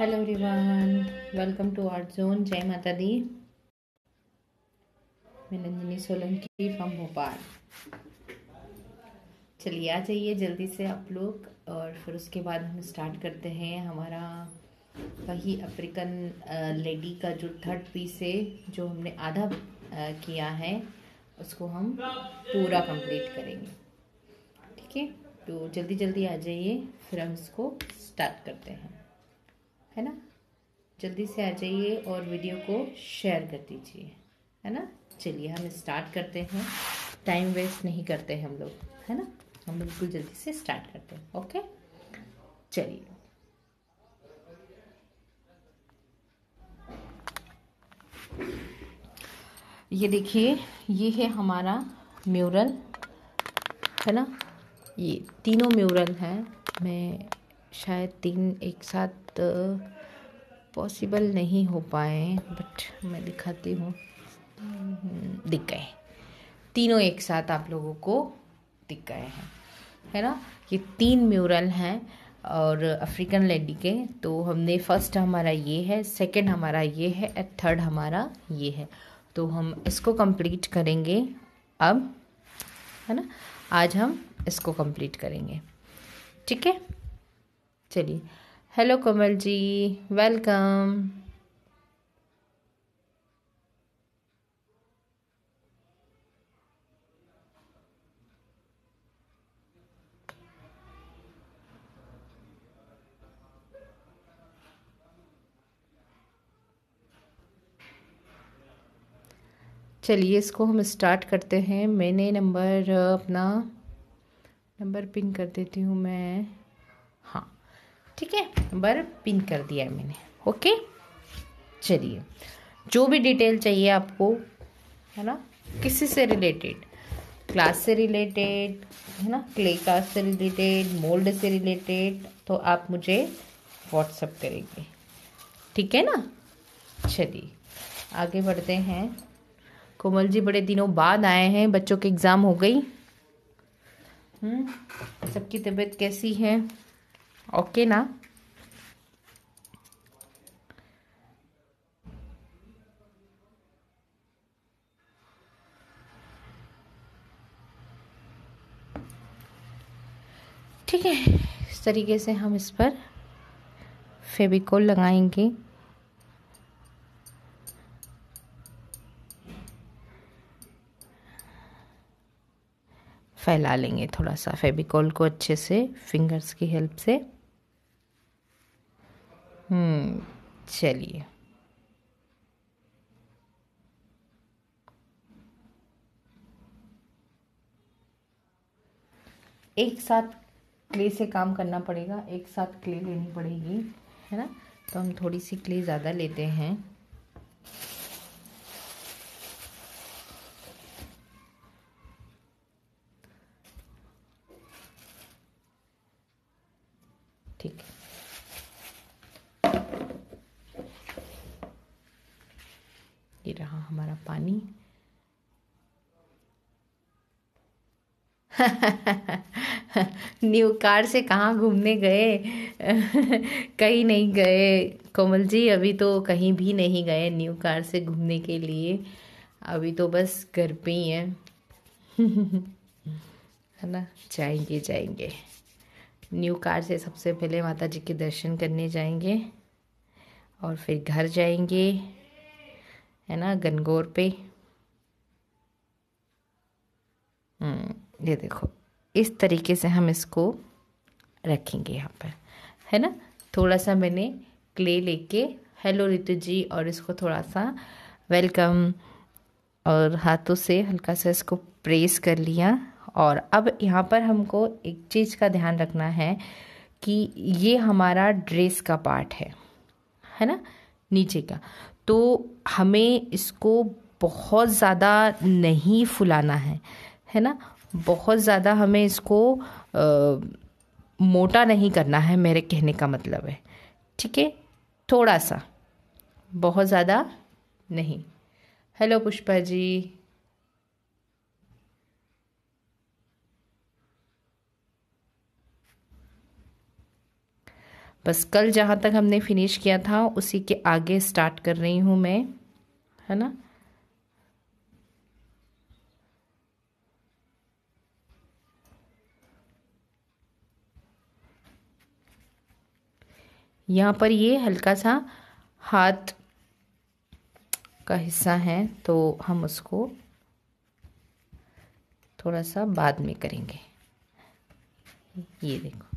Hello everyone welcome to art zone जय माता दी मैं नंदिनी सोलंकी फ्रॉम भोपाल चलिए आ जाइए जल्दी से आप लोग और फिर उसके बाद हम स्टार्ट करते हैं हमारा वही अफ्रीकन लेडी का जो थर्ड पीस है जो हमने आधा किया है उसको हम पूरा कंप्लीट करेंगे ठीक है तो जल्दी जल्दी आ जाइए फिर हम इसको स्टार्ट करते हैं है ना जल्दी से आ जाइए और वीडियो को शेयर कर दीजिए है ना चलिए हम स्टार्ट करते हैं टाइम वेस्ट नहीं करते हम लोग है ना हम बिल्कुल जल्दी से स्टार्ट करते हैं ओके चलिए ये देखिए ये है हमारा म्यूरल है ना ये तीनों म्यूरल हैं मैं शायद तीन एक साथ पॉसिबल तो नहीं हो पाए बट मैं दिखाती हूँ दिख गए तीनों एक साथ आप लोगों को दिख गए हैं है ना ये तीन म्यूरल हैं और अफ्रीकन लेडी के तो हमने फर्स्ट हमारा ये है सेकंड हमारा ये है एंड थर्ड हमारा ये है तो हम इसको कंप्लीट करेंगे अब है ना आज हम इसको कंप्लीट करेंगे ठीक है चलिए हेलो कमल जी वेलकम चलिए इसको हम स्टार्ट करते हैं मैंने नंबर अपना नंबर पिन कर देती हूँ मैं ठीक है नंबर पिन कर दिया है मैंने ओके चलिए जो भी डिटेल चाहिए आपको है ना किसी से रिलेटेड क्लास से रिलेटेड है ना क्ले क्लास से रिलेटेड मोल्ड से रिलेटेड तो आप मुझे व्हाट्सअप करेंगे ठीक है ना चलिए आगे बढ़ते हैं कोमल जी बड़े दिनों बाद आए हैं बच्चों के एग्ज़ाम हो गई हम्म? सबकी तबीयत कैसी है ओके ना ठीक है इस तरीके से हम इस पर फेविकोल लगाएंगे फैला लेंगे थोड़ा सा फेविकोल को अच्छे से फिंगर्स की हेल्प से हम्म, चलिए एक साथ क्ले से काम करना पड़ेगा एक साथ क्ले लेनी पड़ेगी है ना तो हम थोड़ी सी क्ले ज़्यादा लेते हैं ठीक रहा हमारा पानी न्यू कार से कहाँ घूमने गए कहीं नहीं गए कोमल जी अभी तो कहीं भी नहीं गए न्यू कार से घूमने के लिए अभी तो बस घर पे ही है है ना जाएंगे जाएंगे न्यू कार से सबसे पहले माता जी के दर्शन करने जाएंगे और फिर घर जाएंगे है ना गनगौर पे हम्म, ये देखो इस तरीके से हम इसको रखेंगे यहाँ पर है ना थोड़ा सा मैंने क्ले लेके हेलो रितु जी और इसको थोड़ा सा वेलकम और हाथों से हल्का सा इसको प्रेस कर लिया और अब यहाँ पर हमको एक चीज़ का ध्यान रखना है कि ये हमारा ड्रेस का पार्ट है है ना नीचे का तो हमें इसको बहुत ज़्यादा नहीं फुलाना है है ना बहुत ज़्यादा हमें इसको आ, मोटा नहीं करना है मेरे कहने का मतलब है ठीक है थोड़ा सा बहुत ज़्यादा नहीं हेलो पुष्पा जी बस कल जहाँ तक हमने फिनिश किया था उसी के आगे स्टार्ट कर रही हूँ मैं है ना यहाँ पर ये हल्का सा हाथ का हिस्सा है तो हम उसको थोड़ा सा बाद में करेंगे ये देखो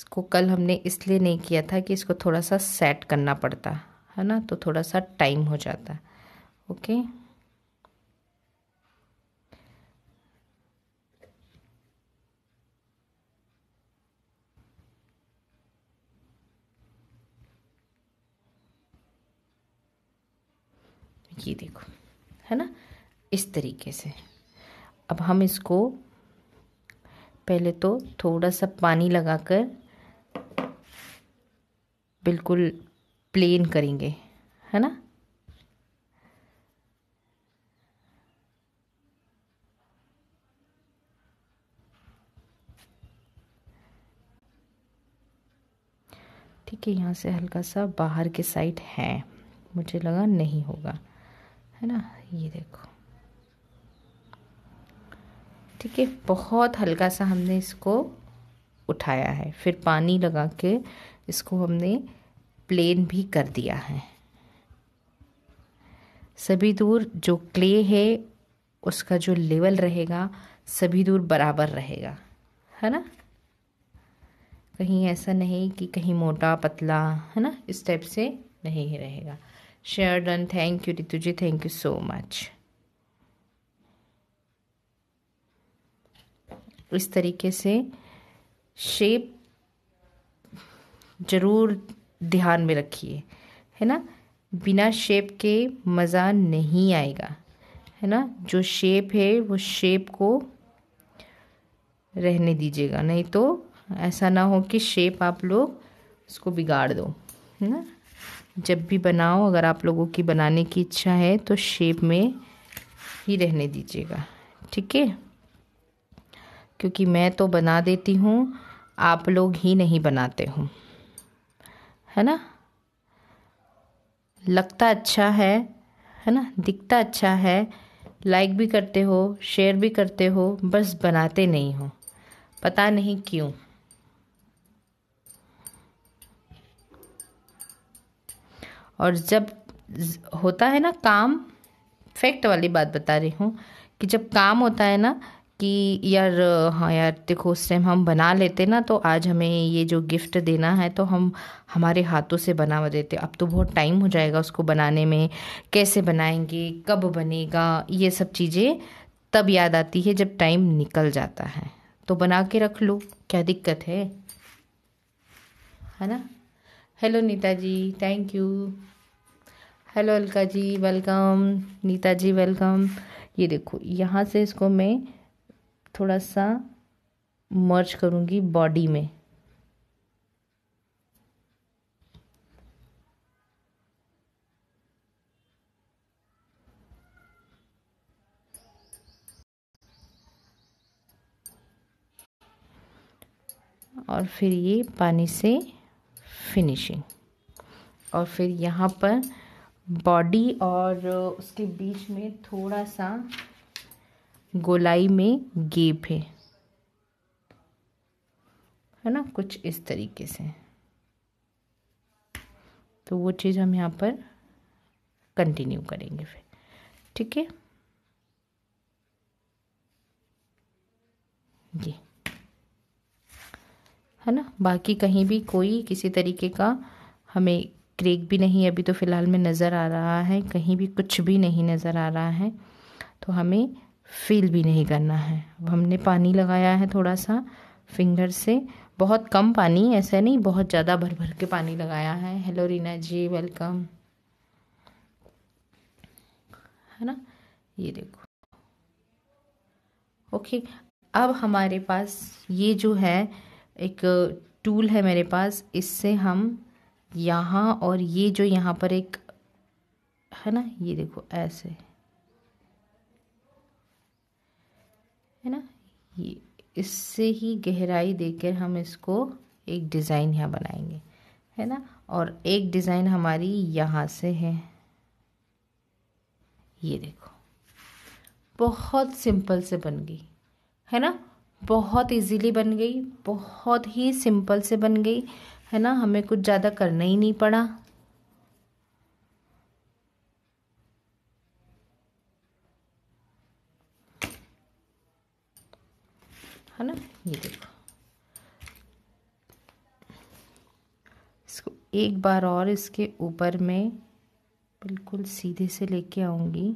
इसको कल हमने इसलिए नहीं किया था कि इसको थोड़ा सा सेट करना पड़ता है ना तो थोड़ा सा टाइम हो जाता ओके ये देखो है ना इस तरीके से अब हम इसको पहले तो थोड़ा सा पानी लगाकर बिल्कुल प्लेन करेंगे है ना ठीक है यहाँ से हल्का सा बाहर के साइड है मुझे लगा नहीं होगा है ना ये देखो ठीक है बहुत हल्का सा हमने इसको उठाया है फिर पानी लगा के इसको हमने प्लेन भी कर दिया है सभी दूर जो क्ले है उसका जो लेवल रहेगा सभी दूर बराबर रहेगा है ना कहीं ऐसा नहीं कि कहीं मोटा पतला है ना इस टाइप से नहीं ही रहेगा share done thank you Ritu ji thank you so much इस तरीके से शेप ज़रूर ध्यान में रखिए है ना बिना शेप के मज़ा नहीं आएगा है ना जो शेप है वो शेप को रहने दीजिएगा नहीं तो ऐसा ना हो कि शेप आप लोग उसको बिगाड़ दो है ना जब भी बनाओ अगर आप लोगों की बनाने की इच्छा है तो शेप में ही रहने दीजिएगा ठीक है क्योंकि मैं तो बना देती हूँ आप लोग ही नहीं बनाते हूँ है ना लगता अच्छा है है ना दिखता अच्छा है लाइक भी करते हो शेयर भी करते हो बस बनाते नहीं हो पता नहीं क्यों और जब होता है ना काम फैक्ट वाली बात बता रही हूँ कि जब काम होता है ना कि यार हाँ यार देखो उस टाइम हम बना लेते ना तो आज हमें ये जो गिफ्ट देना है तो हम हमारे हाथों से बना देते अब तो बहुत टाइम हो जाएगा उसको बनाने में कैसे बनाएंगे कब बनेगा ये सब चीज़ें तब याद आती है जब टाइम निकल जाता है तो बना के रख लो क्या दिक्कत है है ना hello Neeta ji thank you hello Alka ji welcome Neeta ji welcome ये देखो यहाँ से इसको मैं थोड़ा सा मर्ज करूँगी बॉडी में और फिर ये पानी से फिनिशिंग और फिर यहाँ पर बॉडी और उसके बीच में थोड़ा सा गोलाई में गेप है है ना कुछ इस तरीके से तो वो चीज़ हम यहाँ पर कंटिन्यू करेंगे फिर ठीक है जी है ना बाकी कहीं भी कोई किसी तरीके का हमें क्रेक भी नहीं अभी तो फ़िलहाल में नज़र आ रहा है कहीं भी कुछ भी नहीं नज़र आ रहा है तो हमें फील भी नहीं करना है अब हमने पानी लगाया है थोड़ा सा फिंगर से बहुत कम पानी ऐसा नहीं बहुत ज़्यादा भर भर के पानी लगाया है हेलो रीना जी वेलकम है ना ये देखो ओके अब हमारे पास ये जो है एक टूल है मेरे पास इससे हम यहाँ और ये जो यहाँ पर एक है ना ये देखो ऐसे इससे ही गहराई देकर हम इसको एक डिज़ाइन यहाँ बनाएंगे है ना और एक डिज़ाइन हमारी यहाँ से है ये देखो बहुत सिंपल से बन गई है ना बहुत इजीली बन गई बहुत ही सिंपल से बन गई है ना हमें कुछ ज़्यादा करना ही नहीं पड़ा एक बार और इसके ऊपर में बिल्कुल सीधे से लेके आऊँगी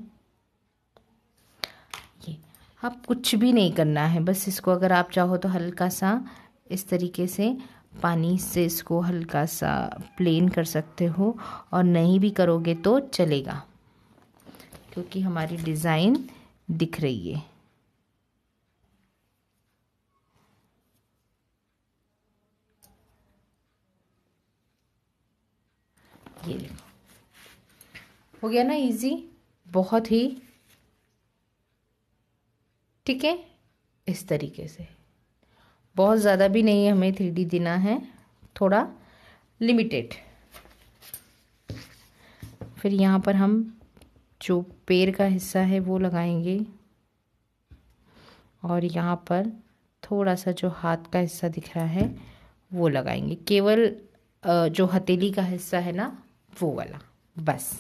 ये अब कुछ भी नहीं करना है बस इसको अगर आप चाहो तो हल्का सा इस तरीके से पानी से इसको हल्का सा प्लेन कर सकते हो और नहीं भी करोगे तो चलेगा क्योंकि हमारी डिज़ाइन दिख रही है ये हो गया ना इजी बहुत ही ठीक है इस तरीके से बहुत ज़्यादा भी नहीं हमें थ्री डी देना है थोड़ा लिमिटेड फिर यहाँ पर हम जो पेड़ का हिस्सा है वो लगाएंगे और यहाँ पर थोड़ा सा जो हाथ का हिस्सा दिख रहा है वो लगाएंगे केवल जो हथेली का हिस्सा है ना वो वाला बस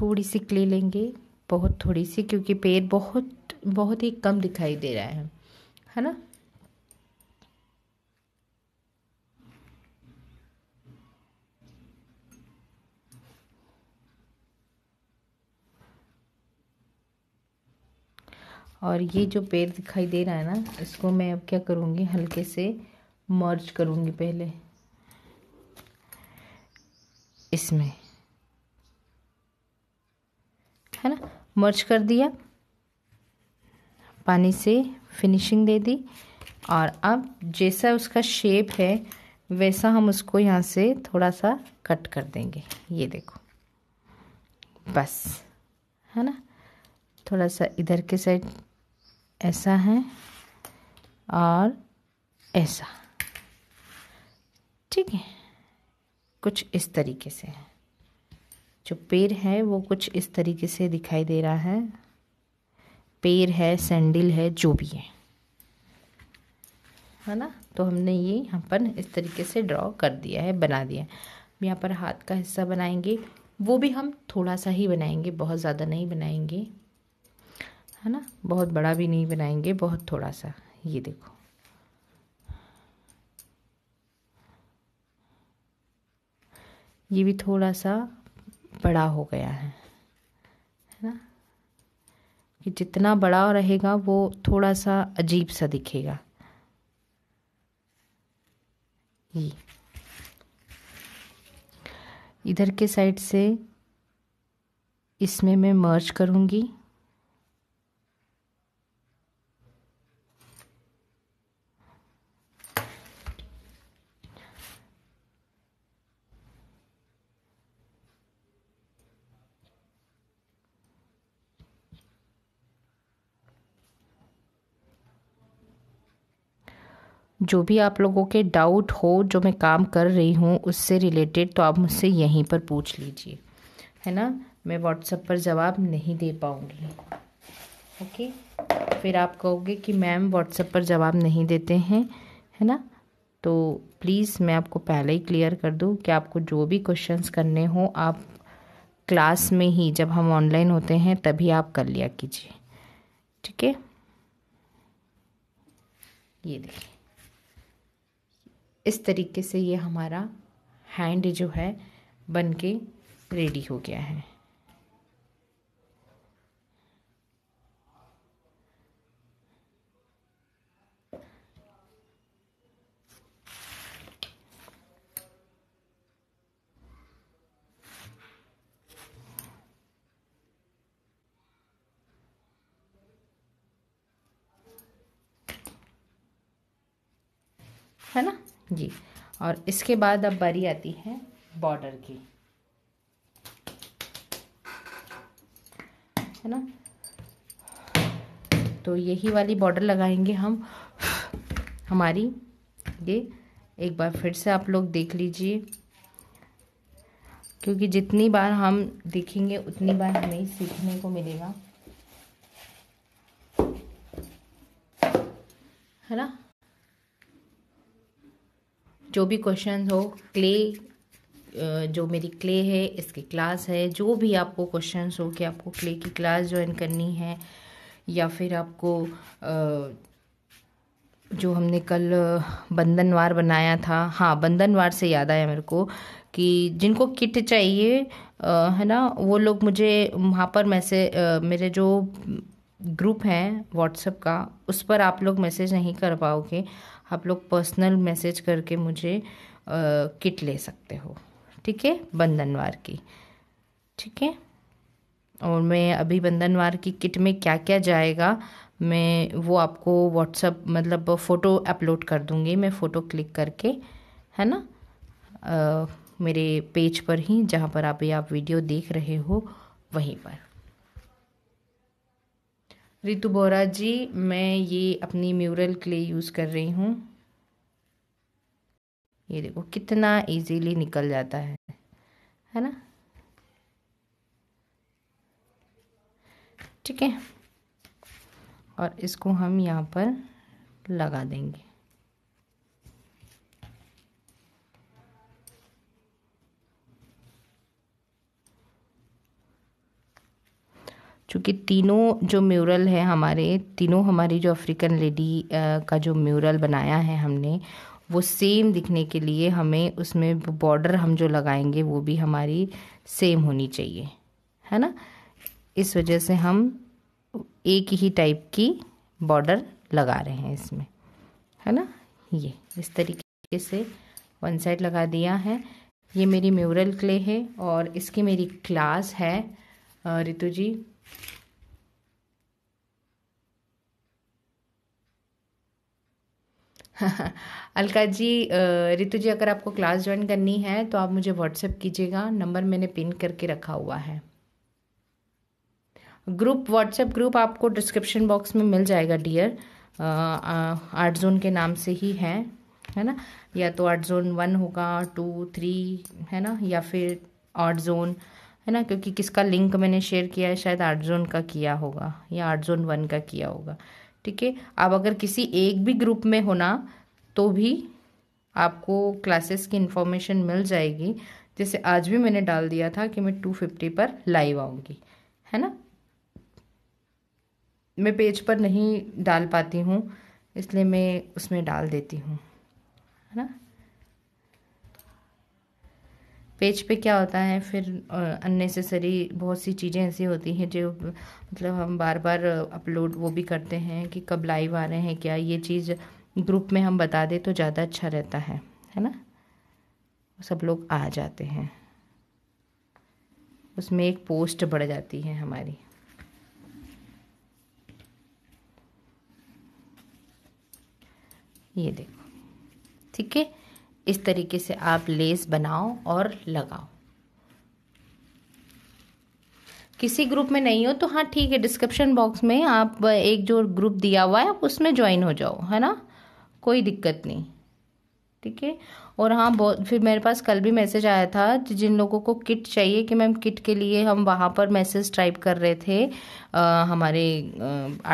थोड़ी सी क्ले लेंगे बहुत थोड़ी सी क्योंकि पेड़ बहुत बहुत ही कम दिखाई दे रहा है है ना और ये जो पेड़ दिखाई दे रहा है ना इसको मैं अब क्या करूँगी हल्के से मर्ज करूँगी पहले इसमें है ना मर्ज कर दिया पानी से फिनिशिंग दे दी और अब जैसा उसका शेप है वैसा हम उसको यहाँ से थोड़ा सा कट कर देंगे ये देखो बस है ना थोड़ा सा इधर के साइड ऐसा है और ऐसा ठीक है कुछ इस तरीके से है जो पेड़ है वो कुछ इस तरीके से दिखाई दे रहा है पेड़ है सैंडल है जो भी है है ना तो हमने ये यहाँ पर इस तरीके से ड्रॉ कर दिया है बना दिया है हम यहाँ पर हाथ का हिस्सा बनाएंगे वो भी हम थोड़ा सा ही बनाएंगे बहुत ज़्यादा नहीं बनाएंगे है ना बहुत बड़ा भी नहीं बनाएंगे बहुत थोड़ा सा ये देखो ये भी थोड़ा सा बड़ा हो गया है है ना कि जितना बड़ा रहेगा वो थोड़ा सा अजीब सा दिखेगा ये इधर के साइड से इसमें मैं मर्ज करूँगी जो भी आप लोगों के डाउट हो जो मैं काम कर रही हूँ उससे रिलेटेड तो आप मुझसे यहीं पर पूछ लीजिए है ना मैं व्हाट्सएप पर जवाब नहीं दे पाऊँगी ओके फिर आप कहोगे कि मैम व्हाट्सएप पर जवाब नहीं देते हैं है ना तो प्लीज़ मैं आपको पहले ही क्लियर कर दूँ कि आपको जो भी क्वेश्चन करने हो आप क्लास में ही जब हम ऑनलाइन होते हैं तभी आप कर लिया कीजिए ठीक है ये देखिए इस तरीके से ये हमारा हैंड जो है बन के रेडी हो गया है है ना जी और इसके बाद अब बारी आती है बॉर्डर की है ना तो यही वाली बॉर्डर लगाएंगे हम हमारी ये एक बार फिर से आप लोग देख लीजिए क्योंकि जितनी बार हम देखेंगे उतनी बार हमें सीखने को मिलेगा है ना जो भी क्वेश्चन हो क्ले जो मेरी क्ले है इसकी क्लास है जो भी आपको क्वेश्चन हो कि आपको क्ले की क्लास ज्वाइन करनी है या फिर आपको जो हमने कल बंधनवार बनाया था हाँ बंधनवार से याद आया मेरे को कि जिनको किट चाहिए है ना वो लोग मुझे वहाँ पर मैसेज मेरे जो ग्रुप हैं व्हाट्सएप का उस पर आप लोग मैसेज नहीं कर पाओगे आप लोग पर्सनल मैसेज करके मुझे किट ले सकते हो ठीक है बंधनवार की ठीक है और मैं अभी बंधनवार की किट में क्या क्या जाएगा मैं वो आपको व्हाट्सअप मतलब फ़ोटो अपलोड कर दूँगी मैं फ़ोटो क्लिक करके है ना आ, मेरे पेज पर ही जहाँ पर आप ये आप वीडियो देख रहे हो वहीं पर रितु बोरा जी मैं ये अपनी म्यूरल क्ले यूज़ कर रही हूँ ये देखो कितना इजीली निकल जाता है है ना ठीक है और इसको हम यहाँ पर लगा देंगे चूँकि तीनों जो म्यूरल है हमारे तीनों हमारी जो अफ्रीकन लेडी का जो म्यूरल बनाया है हमने वो सेम दिखने के लिए हमें उसमें बॉर्डर हम जो लगाएंगे वो भी हमारी सेम होनी चाहिए है ना इस वजह से हम एक ही टाइप की बॉर्डर लगा रहे हैं इसमें है ना ये इस तरीके से वन साइड लगा दिया है ये मेरी म्यूरल क्ले है और इसकी मेरी क्लास है रितु जी अलका जी रितु जी अगर आपको क्लास ज्वाइन करनी है तो आप मुझे व्हाट्सएप कीजिएगा नंबर मैंने पिन करके रखा हुआ है ग्रुप व्हाट्सएप ग्रुप आपको डिस्क्रिप्शन बॉक्स में मिल जाएगा डियर आर्ट जोन के नाम से ही है है ना या तो आर्ट जोन वन होगा टू थ्री है ना या फिर आर्ट जोन है ना क्योंकि किसका लिंक मैंने शेयर किया है शायद आर्ट जोन का किया होगा या आर्ट जोन वन का किया होगा ठीक है आप अगर किसी एक भी ग्रुप में होना तो भी आपको क्लासेस की इन्फॉर्मेशन मिल जाएगी जैसे आज भी मैंने डाल दिया था कि मैं टू फिफ्टी पर लाइव आऊँगी है ना मैं पेज पर नहीं डाल पाती हूँ इसलिए मैं उसमें डाल देती हूँ है ना पेज पे क्या होता है फिर अननेसेसरी बहुत सी चीज़ें ऐसी होती हैं जो मतलब हम बार बार अपलोड वो भी करते हैं कि कब लाइव आ रहे हैं क्या ये चीज़ ग्रुप में हम बता दें तो ज़्यादा अच्छा रहता है है ना सब लोग आ जाते हैं उसमें एक पोस्ट बढ़ जाती है हमारी ये देखो ठीक है इस तरीके से आप लेस बनाओ और लगाओ किसी ग्रुप में नहीं हो तो हाँ ठीक है डिस्क्रिप्शन बॉक्स में आप एक जो ग्रुप दिया हुआ है आप उसमें ज्वाइन हो जाओ है ना कोई दिक्कत नहीं ठीक है और हाँ बहुत फिर मेरे पास कल भी मैसेज आया था जिन लोगों को किट चाहिए कि मैम किट के लिए हम वहाँ पर मैसेज टाइप कर रहे थे आ, हमारे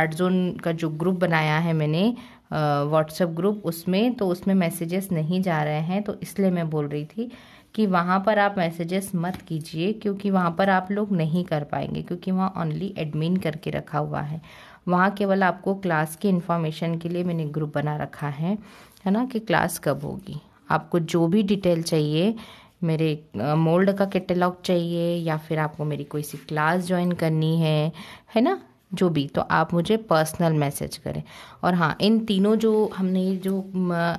आर्ट जोन का जो ग्रुप बनाया है मैंने व्हाट्सएप ग्रुप उसमें तो उसमें मैसेजेस नहीं जा रहे हैं तो इसलिए मैं बोल रही थी कि वहाँ पर आप मैसेजेस मत कीजिए क्योंकि वहाँ पर आप लोग नहीं कर पाएंगे क्योंकि वहाँ ओनली एडमिन करके रखा हुआ है वहाँ केवल आपको क्लास की इन्फॉर्मेशन के लिए मैंने ग्रुप बना रखा है है ना कि क्लास कब होगी आपको जो भी डिटेल चाहिए मेरे मोल्ड का कैटलॉग चाहिए या फिर आपको मेरी कोई सी क्लास ज्वाइन करनी है है ना जो भी तो आप मुझे पर्सनल मैसेज करें और हाँ इन तीनों जो हमने जो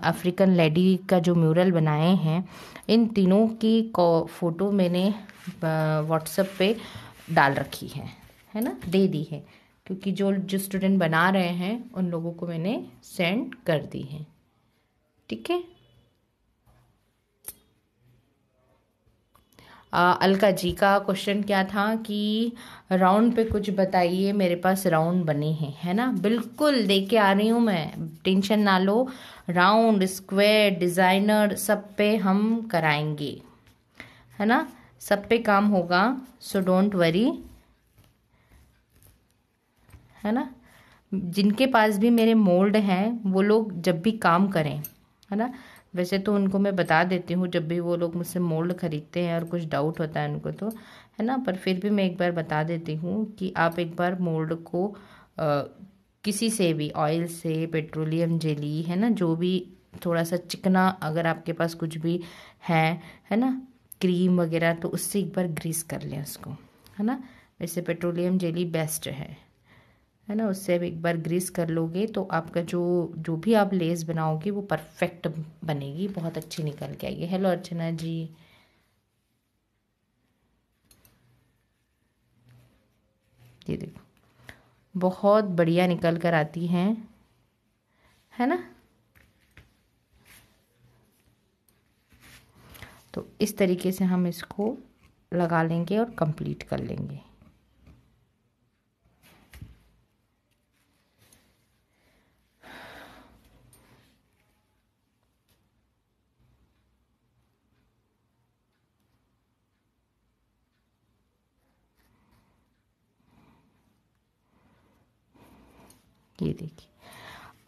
अफ्रीकन लेडी का जो म्यूरल बनाए हैं इन तीनों की फ़ोटो मैंने व्हाट्सएप पे डाल रखी है है ना दे दी है क्योंकि जो जो स्टूडेंट बना रहे हैं उन लोगों को मैंने सेंड कर दी है ठीक है अलका जी का क्वेश्चन क्या था कि राउंड पे कुछ बताइए मेरे पास राउंड बने हैं है ना बिल्कुल देख के आ रही हूँ मैं टेंशन ना लो राउंड स्क्वायर डिज़ाइनर सब पे हम कराएंगे है ना सब पे काम होगा सो डोंट वरी है ना जिनके पास भी मेरे मोल्ड हैं वो लोग जब भी काम करें है ना वैसे तो उनको मैं बता देती हूँ जब भी वो लोग मुझसे मोल्ड ख़रीदते हैं और कुछ डाउट होता है उनको तो है ना पर फिर भी मैं एक बार बता देती हूँ कि आप एक बार मोल्ड को आ, किसी से भी ऑयल से पेट्रोलियम जेली है ना जो भी थोड़ा सा चिकना अगर आपके पास कुछ भी है है ना क्रीम वगैरह तो उससे एक बार ग्रीस कर लें उसको है ना वैसे पेट्रोलियम जेली बेस्ट है है ना उससे एक बार ग्रीस कर लोगे तो आपका जो जो भी आप लेस बनाओगे वो परफेक्ट बनेगी बहुत अच्छी निकल के आएगी हेलो अर्चना जी ये देखो बहुत बढ़िया निकल कर आती हैं है ना तो इस तरीके से हम इसको लगा लेंगे और कंप्लीट कर लेंगे ये देखिए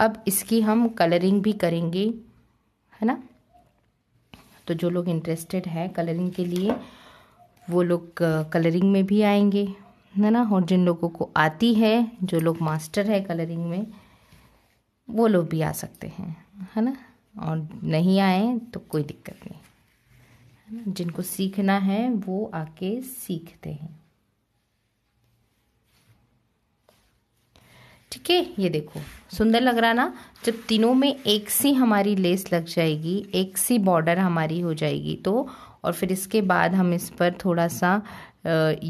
अब इसकी हम कलरिंग भी करेंगे है ना तो जो लोग इंटरेस्टेड हैं कलरिंग के लिए वो लोग कलरिंग में भी आएंगे है ना और जिन लोगों को आती है जो लोग मास्टर है कलरिंग में वो लोग भी आ सकते हैं है ना और नहीं आए तो कोई दिक्कत नहीं है ना जिनको सीखना है वो आके सीखते हैं ठीक है ये देखो सुंदर लग रहा ना जब तीनों में एक सी हमारी लेस लग जाएगी एक सी बॉर्डर हमारी हो जाएगी तो और फिर इसके बाद हम इस पर थोड़ा सा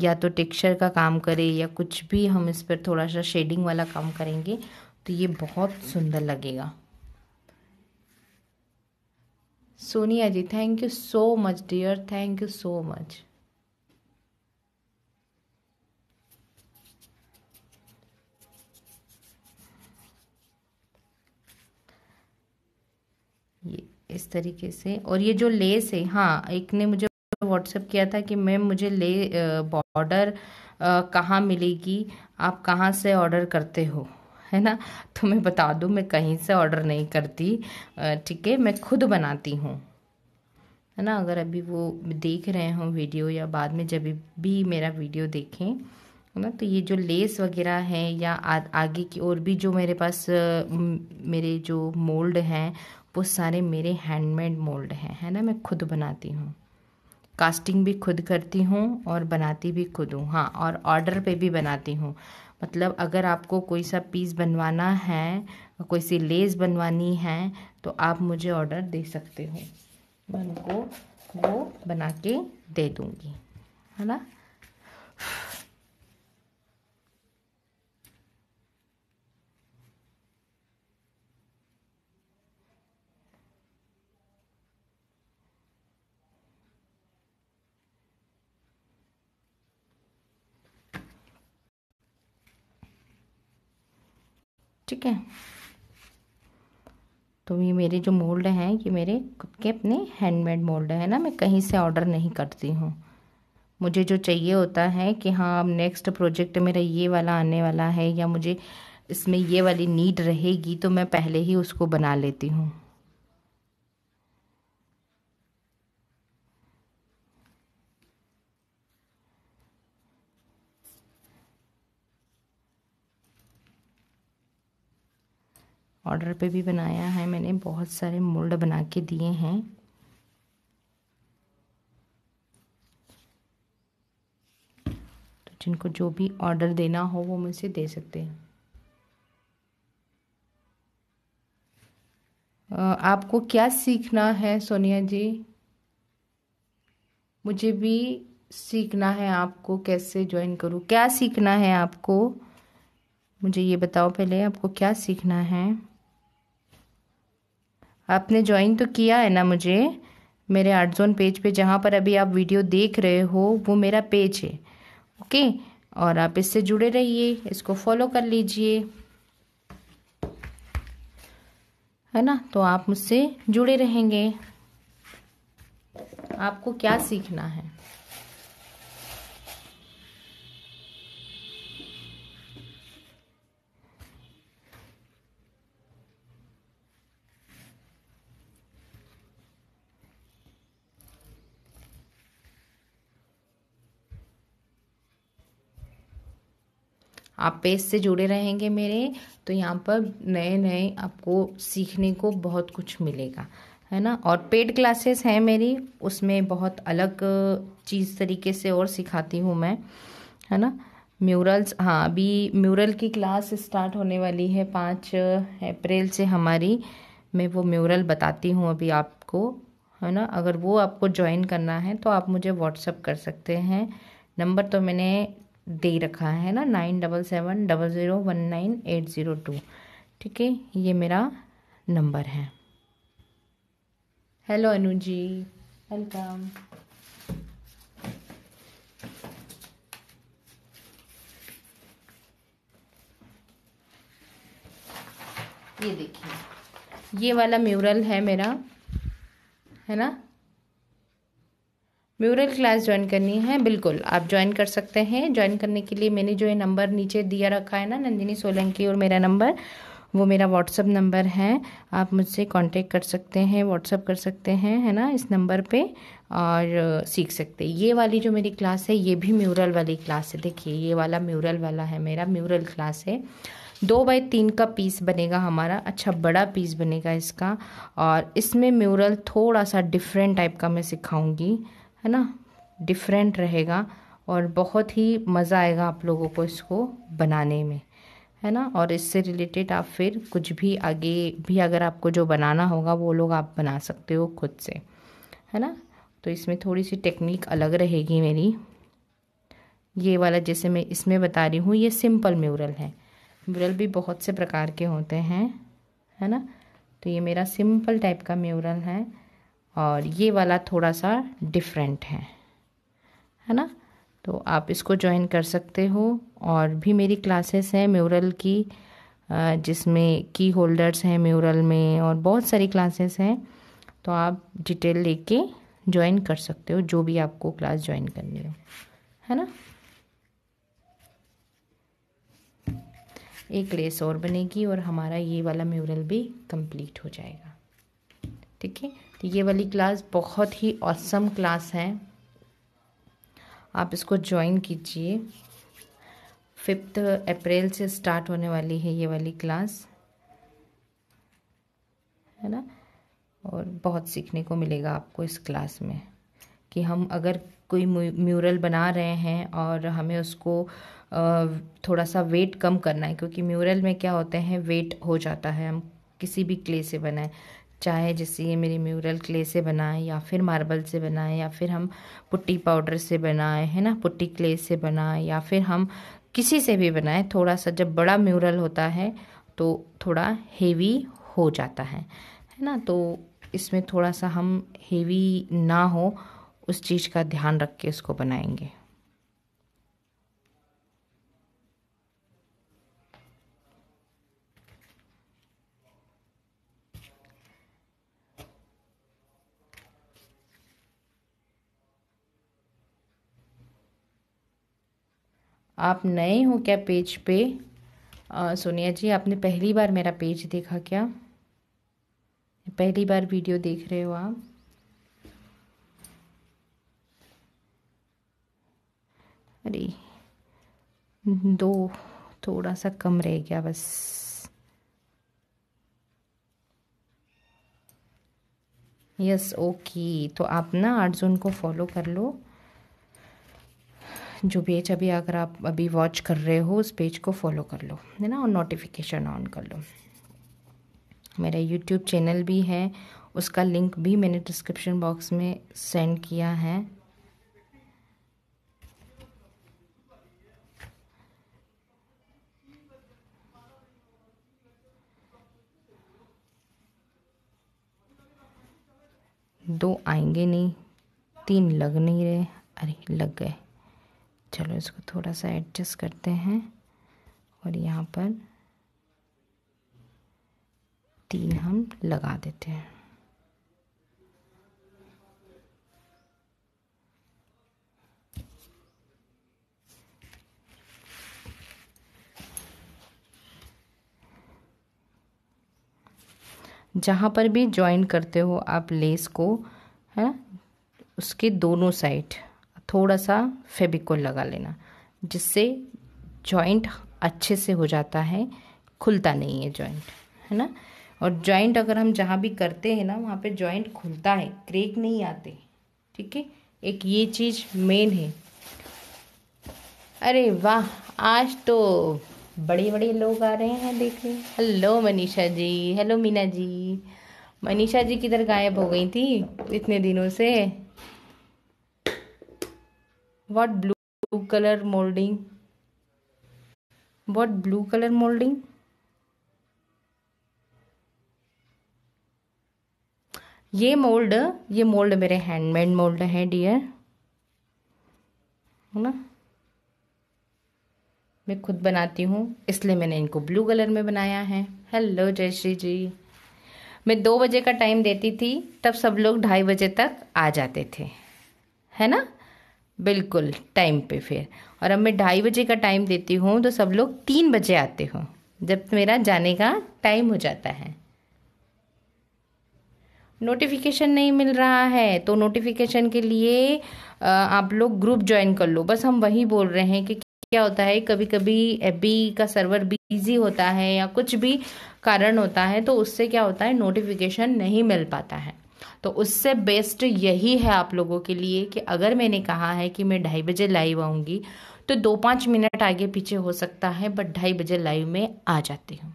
या तो टेक्सचर का काम करें या कुछ भी हम इस पर थोड़ा सा शेडिंग वाला काम करेंगे तो ये बहुत सुंदर लगेगा Sonia ji thank you so much dear thank you so much इस तरीके से और ये जो लेस है हाँ एक ने मुझे व्हाट्सएप किया था कि मैम मुझे ले बॉर्डर कहाँ मिलेगी आप कहाँ से ऑर्डर करते हो है ना तो मैं बता दूँ मैं कहीं से ऑर्डर नहीं करती ठीक है मैं खुद बनाती हूँ है ना अगर अभी वो देख रहे हों वीडियो या बाद में जब भी मेरा वीडियो देखें है ना तो ये जो लेस वगैरह है या आ, आगे की और भी जो मेरे पास मेरे जो मोल्ड हैं वो सारे मेरे हैंडमेड मोल्ड हैं है ना मैं खुद बनाती हूँ कास्टिंग भी खुद करती हूँ और बनाती भी खुद हूँ हाँ और ऑर्डर पे भी बनाती हूँ मतलब अगर आपको कोई सा पीस बनवाना है कोई सी लेस बनवानी है तो आप मुझे ऑर्डर दे सकते हो मैं उनको वो बना के दे दूँगी है ना ठीक है तो ये मेरे जो मोल्ड हैं ये मेरे खुद के अपने हैंडमेड मोल्ड है ना मैं कहीं से ऑर्डर नहीं करती हूँ मुझे जो चाहिए होता है कि हाँ अब नेक्स्ट प्रोजेक्ट मेरा ये वाला आने वाला है या मुझे इसमें ये वाली नीड रहेगी तो मैं पहले ही उसको बना लेती हूँ ऑर्डर पे भी बनाया है मैंने बहुत सारे मोल्ड बना के दिए हैं तो जिनको जो भी ऑर्डर देना हो वो मुझसे दे सकते हैं आपको क्या सीखना है सोनिया जी मुझे भी सीखना है आपको कैसे ज्वाइन करूँ क्या सीखना है आपको मुझे ये बताओ पहले आपको क्या सीखना है आपने ज्वाइन तो किया है ना मुझे मेरे आर्ट जोन पेज पे जहाँ पर अभी आप वीडियो देख रहे हो वो मेरा पेज है ओके और आप इससे जुड़े रहिए इसको फॉलो कर लीजिए है ना तो आप मुझसे जुड़े रहेंगे आपको क्या सीखना है आप पेज से जुड़े रहेंगे मेरे तो यहाँ पर नए नए आपको सीखने को बहुत कुछ मिलेगा है ना और पेड क्लासेस हैं मेरी उसमें बहुत अलग चीज़ तरीके से और सिखाती हूँ मैं है ना म्यूरल्स हाँ अभी म्यूरल की क्लास स्टार्ट होने वाली है पाँच अप्रैल से हमारी मैं वो म्यूरल बताती हूँ अभी आपको है ना अगर वो आपको ज्वाइन करना है तो आप मुझे व्हाट्सअप कर सकते हैं नंबर तो मैंने दे रखा है ना nine double seven double zero one nine eight zero two ठीक है ये मेरा नंबर है हेलो अनु जी वेलकम ये देखिए ये वाला म्यूरल है मेरा है ना म्यूरल क्लास ज्वाइन करनी है बिल्कुल आप ज्वाइन कर सकते हैं ज्वाइन करने के लिए मैंने जो ये नंबर नीचे दिया रखा है ना नंदिनी सोलंकी और मेरा नंबर वो मेरा व्हाट्सअप नंबर है आप मुझसे कांटेक्ट कर सकते हैं व्हाट्सअप कर सकते हैं है ना इस नंबर पे और सीख सकते हैं ये वाली जो मेरी क्लास है ये भी म्यूरल वाली क्लास है देखिए ये वाला म्यूरल वाला है मेरा म्यूरल क्लास है दो बाई तीन का पीस बनेगा हमारा अच्छा बड़ा पीस बनेगा इसका और इसमें म्यूरल थोड़ा सा डिफरेंट टाइप का मैं सिखाऊंगी है ना डिफरेंट रहेगा और बहुत ही मज़ा आएगा आप लोगों को इसको बनाने में है ना और इससे रिलेटेड आप फिर कुछ भी आगे भी अगर आपको जो बनाना होगा वो लोग आप बना सकते हो खुद से है ना तो इसमें थोड़ी सी टेक्निक अलग रहेगी मेरी ये वाला जैसे मैं इसमें बता रही हूँ ये सिंपल म्यूरल है म्यूरल भी बहुत से प्रकार के होते हैं है ना तो ये मेरा सिंपल टाइप का म्यूरल है और ये वाला थोड़ा सा डिफरेंट है है ना तो आप इसको ज्वाइन कर सकते हो और भी मेरी क्लासेस हैं म्यूरल की जिसमें की होल्डर्स हैं म्यूरल में और बहुत सारी क्लासेस हैं तो आप डिटेल लेके ज्वाइन कर सकते हो जो भी आपको क्लास ज्वाइन करनी हो है ना एक लेस और बनेगी और हमारा ये वाला म्यूरल भी कंप्लीट हो जाएगा ठीक है तो ये वाली क्लास बहुत ही औसम क्लास है आप इसको ज्वाइन कीजिए फिफ्थ अप्रैल से स्टार्ट होने वाली है ये वाली क्लास है ना और बहुत सीखने को मिलेगा आपको इस क्लास में कि हम अगर कोई म्यूरल बना रहे हैं और हमें उसको थोड़ा सा वेट कम करना है क्योंकि म्यूरल में क्या होते हैं वेट हो जाता है हम किसी भी क्ले से बनाए चाहे जैसे ये मेरी म्यूरल क्ले से बनाए या फिर मार्बल से बनाए या फिर हम पुट्टी पाउडर से बनाए है ना पुट्टी क्ले से बनाए या फिर हम किसी से भी बनाए थोड़ा सा जब बड़ा म्यूरल होता है तो थोड़ा हेवी हो जाता है है ना तो इसमें थोड़ा सा हम हेवी ना हो उस चीज़ का ध्यान रख के उसको बनाएंगे आप नए हो क्या पेज पे सोनिया जी आपने पहली बार मेरा पेज देखा क्या पहली बार वीडियो देख रहे हो आप अरे दो थोड़ा सा कम रह गया बस यस ओके तो आप ना आर्ट जोन को फॉलो कर लो जो पेज अभी अगर आप अभी वॉच कर रहे हो उस पेज को फॉलो कर लो है ना और नोटिफिकेशन ऑन कर लो मेरा यूट्यूब चैनल भी है उसका लिंक भी मैंने डिस्क्रिप्शन बॉक्स में सेंड किया है दो आएंगे नहीं तीन लग नहीं रहे अरे लग गए चलो इसको थोड़ा सा एडजस्ट करते हैं और यहाँ पर तीन हम लगा देते हैं जहाँ पर भी ज्वाइन करते हो आप लेस को है उसके दोनों साइड थोड़ा सा फेबिकोल लगा लेना जिससे जॉइंट अच्छे से हो जाता है खुलता नहीं है जॉइंट है ना और जॉइंट अगर हम जहाँ भी करते हैं ना वहाँ पे जॉइंट खुलता है क्रेक नहीं आते ठीक है एक ये चीज़ मेन है अरे वाह आज तो बड़े बड़े लोग आ रहे हैं देखने हेलो मनीषा जी हेलो मीना जी मनीषा जी किधर गायब हो गई थी इतने दिनों से what blue color molding what blue color molding ये मोल्ड ये मोल्ड मेरे हैंडमेड मोल्ड है डियर है ना मैं खुद बनाती हूँ इसलिए मैंने इनको ब्लू कलर में बनाया है हेलो जयश्री जी मैं दो बजे का टाइम देती थी तब सब लोग ढाई बजे तक आ जाते थे है ना बिल्कुल टाइम पे फिर और अब मैं ढाई बजे का टाइम देती हूँ तो सब लोग तीन बजे आते हो जब मेरा जाने का टाइम हो जाता है नोटिफिकेशन नहीं मिल रहा है तो नोटिफिकेशन के लिए आप लोग ग्रुप ज्वाइन कर लो बस हम वही बोल रहे हैं कि क्या होता है कभी कभी एफ का सर्वर बिजी होता है या कुछ भी कारण होता है तो उससे क्या होता है नोटिफिकेशन नहीं मिल पाता है तो उससे बेस्ट यही है आप लोगों के लिए कि अगर मैंने कहा है कि मैं ढाई बजे लाइव आऊँगी तो दो पाँच मिनट आगे पीछे हो सकता है बट ढाई बजे लाइव में आ जाती हूँ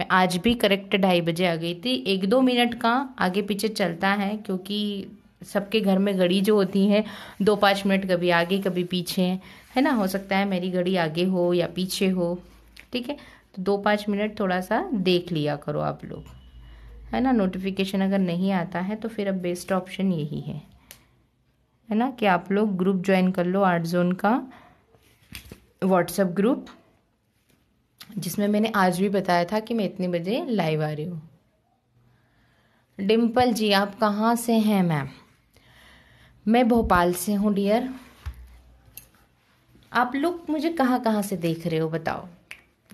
मैं आज भी करेक्ट ढाई बजे आ गई थी एक दो मिनट का आगे पीछे चलता है क्योंकि सबके घर में घड़ी जो होती है दो पाँच मिनट कभी आगे कभी पीछे है ना हो सकता है मेरी घड़ी आगे हो या पीछे हो ठीक है तो दो पाँच मिनट थोड़ा सा देख लिया करो आप लोग है ना नोटिफिकेशन अगर नहीं आता है तो फिर अब बेस्ट ऑप्शन यही है है ना कि आप लोग ग्रुप ज्वाइन कर लो आर्ट जोन का व्हाट्सएप ग्रुप जिसमें मैंने आज भी बताया था कि मैं इतने बजे लाइव आ रही हूँ डिम्पल जी आप कहाँ से हैं मैम मैं भोपाल से हूँ डियर आप लोग मुझे कहाँ कहाँ से देख रहे हो बताओ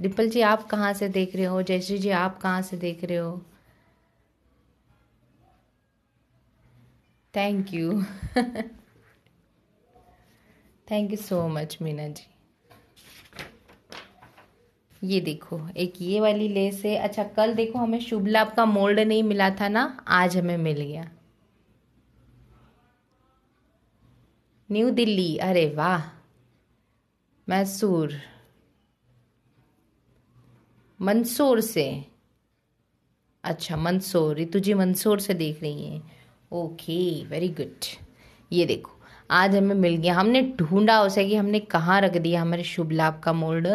डिम्पल जी आप कहाँ से देख रहे हो जयश्री जी आप कहाँ से देख रहे हो thank you thank you so much Meena ji ये देखो एक ये वाली लेस है अच्छा कल देखो हमें शुभ लाभ का मोल्ड नहीं मिला था ना आज हमें मिल गया न्यू दिल्ली अरे वाह मैसूर मंदसौर से अच्छा मंदसौर ऋतु जी मंदसौर से देख रही हैं ओके वेरी गुड ये देखो आज हमें मिल गया हमने ढूंढा उसे कि हमने कहाँ रख दिया हमारे शुभ लाभ का मोल्ड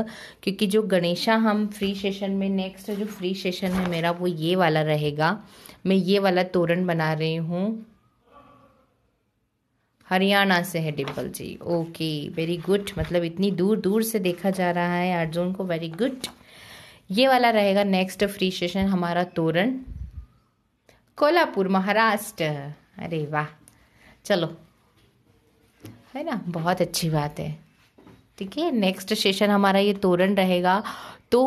क्योंकि जो गणेशा हम फ्री सेशन में नेक्स्ट जो फ्री सेशन है मेरा वो ये वाला रहेगा मैं ये वाला तोरण बना रही हूँ हरियाणा से है Dimple ji okay very good मतलब इतनी दूर दूर से देखा जा रहा है अर्जुन को वेरी गुड ये वाला रहेगा नेक्स्ट फ्री सेशन हमारा तोरण कोल्हापुर महाराष्ट्र अरे वाह चलो है ना बहुत अच्छी बात है ठीक है नेक्स्ट सेशन हमारा ये तोरण रहेगा तो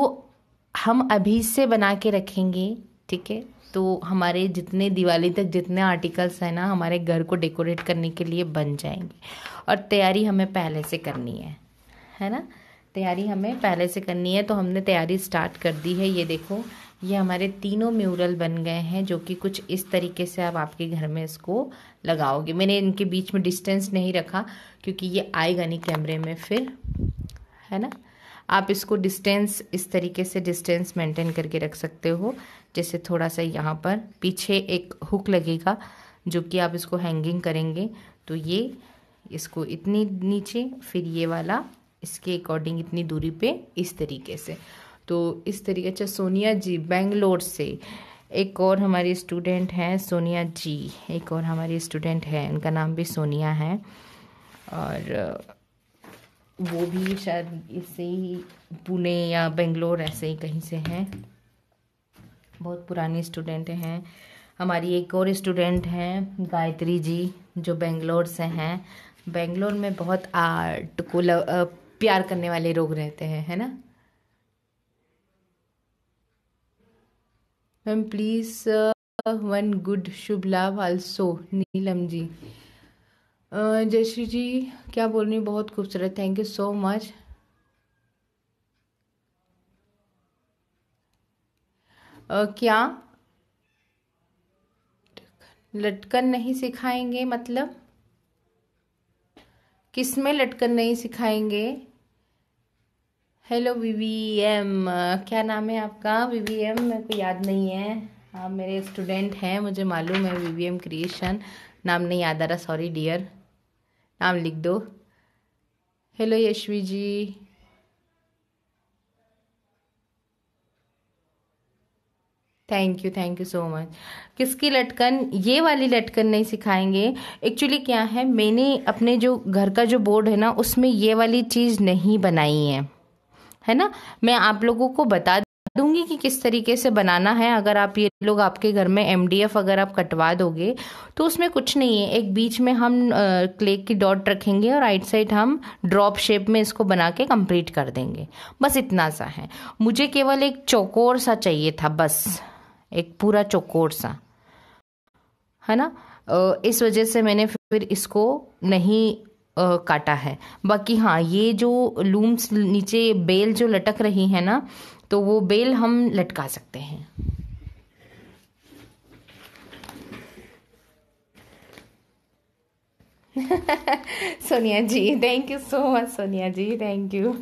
हम अभी से बना के रखेंगे ठीक है तो हमारे जितने दिवाली तक जितने आर्टिकल्स हैं ना हमारे घर को डेकोरेट करने के लिए बन जाएंगे और तैयारी हमें पहले से करनी है है ना तैयारी हमें पहले से करनी है तो हमने तैयारी स्टार्ट कर दी है ये देखो ये हमारे तीनों म्यूरल बन गए हैं जो कि कुछ इस तरीके से आप आपके घर में इसको लगाओगे मैंने इनके बीच में डिस्टेंस नहीं रखा क्योंकि ये आएगा नहीं कैमरे में फिर है ना आप इसको डिस्टेंस इस तरीके से डिस्टेंस मेंटेन करके रख सकते हो जैसे थोड़ा सा यहाँ पर पीछे एक हुक लगेगा जो कि आप इसको हैंगिंग करेंगे तो ये इसको इतनी नीचे फिर ये वाला इसके अकॉर्डिंग इतनी दूरी पे इस तरीके से तो इस तरीके अच्छा सोनिया जी बेंगलोर से एक और हमारी स्टूडेंट हैं सोनिया जी एक और हमारी स्टूडेंट हैं उनका नाम भी सोनिया है और वो भी शायद इससे ही पुणे या बेंगलोर ऐसे ही कहीं से हैं बहुत पुरानी स्टूडेंट हैं हमारी एक और स्टूडेंट हैं गायत्री जी जो बेंगलोर से हैं बेंगलोर में बहुत आर्ट को लव प्यार करने वाले लोग रहते हैं है ना मैम प्लीज़ वन गुड शुभ लाभ आल्सो नीलम जी uh, जयश्री जी क्या बोल रही बहुत खूबसूरत थैंक यू सो मच क्या लटकन नहीं सिखाएंगे मतलब किस में लटकन नहीं सिखाएंगे हेलो वी एम क्या नाम है आपका वी एम मेरे को याद नहीं है आप मेरे स्टूडेंट हैं मुझे मालूम है वी एम क्रिएशन नाम नहीं याद आ रहा सॉरी डियर नाम लिख दो hello Yashvi ji thank you thank you so much किसकी लटकन ये वाली लटकन नहीं सिखाएंगे एक्चुअली क्या है मैंने अपने जो घर का जो बोर्ड है ना उसमें ये वाली चीज़ नहीं बनाई है है ना मैं आप लोगों को बता दूंगी कि किस तरीके से बनाना है अगर आप ये लोग आपके घर में एम अगर आप कटवा दोगे तो उसमें कुछ नहीं है एक बीच में हम क्ले की डॉट रखेंगे और राइट साइड हम ड्रॉप शेप में इसको बना के कंप्लीट कर देंगे बस इतना सा है मुझे केवल एक चौकोर सा चाहिए था बस एक पूरा चौकोर सा है ना इस वजह से मैंने फिर इसको नहीं काटा है बाकी हाँ ये जो लूम्स नीचे बेल जो लटक रही है ना तो वो बेल हम लटका सकते हैं Sonia ji thank you so much Sonia ji thank you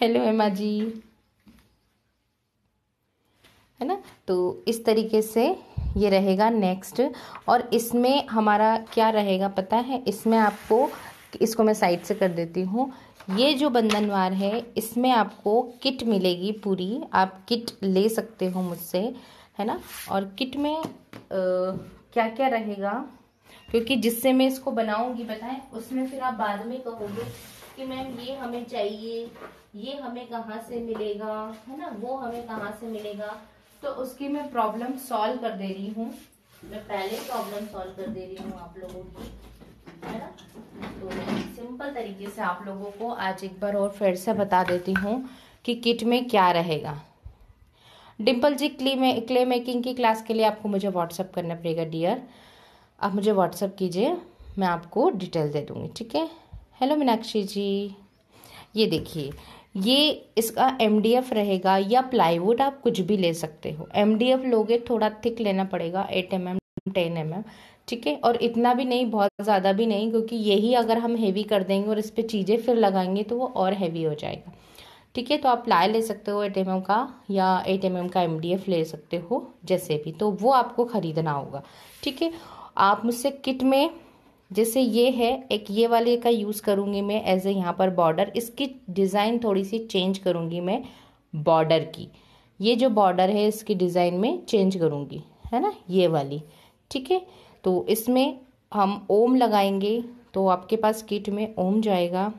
hello Hema ji है ना तो इस तरीके से ये रहेगा नेक्स्ट और इसमें हमारा क्या रहेगा पता है इसमें आपको इसको मैं साइड से कर देती हूँ ये जो बंधनवार है इसमें आपको किट मिलेगी पूरी आप किट ले सकते हो मुझसे है ना और किट में आ, क्या क्या रहेगा क्योंकि जिससे मैं इसको बनाऊंगी बताएं उसमें फिर आप बाद में कहोगे कि मैम ये हमें चाहिए ये हमें कहाँ से मिलेगा है ना वो हमें कहाँ से मिलेगा तो उसकी मैं प्रॉब्लम सॉल्व कर दे रही हूँ मैं पहले प्रॉब्लम सॉल्व कर दे रही हूँ आप लोगों की है ना तो सिंपल तरीके से आप लोगों को आज एक बार और फिर से बता देती हूँ कि किट में क्या रहेगा डिम्पल जी क्ले में क्ले मेकिंग की क्लास के लिए आपको मुझे व्हाट्सअप करना पड़ेगा डियर आप मुझे व्हाट्सअप कीजिए मैं आपको डिटेल दे दूँगी ठीक है हेलो मीनाक्षी जी ये देखिए ये इसका एम रहेगा या प्लाईवुड आप कुछ भी ले सकते हो एम लोगे थोड़ा थिक लेना पड़ेगा eight M M ten M M ठीक है और इतना भी नहीं बहुत ज़्यादा भी नहीं क्योंकि यही अगर हम हेवी कर देंगे और इस पर चीज़ें फिर लगाएंगे तो वो और हैवी हो जाएगा ठीक है तो आप प्लाई ले सकते हो एट एम का या एट एम का एम ले सकते हो जैसे भी तो वो आपको ख़रीदना होगा ठीक है आप मुझसे किट में जैसे ये है एक ये वाले का यूज़ करूँगी मैं एज ए यहाँ पर बॉर्डर इसकी डिज़ाइन थोड़ी सी चेंज करूँगी मैं बॉर्डर की ये जो बॉर्डर है इसकी डिज़ाइन में चेंज करूँगी है ना ये वाली ठीक है तो इसमें हम ओम लगाएंगे तो आपके पास किट में ओम जाएगा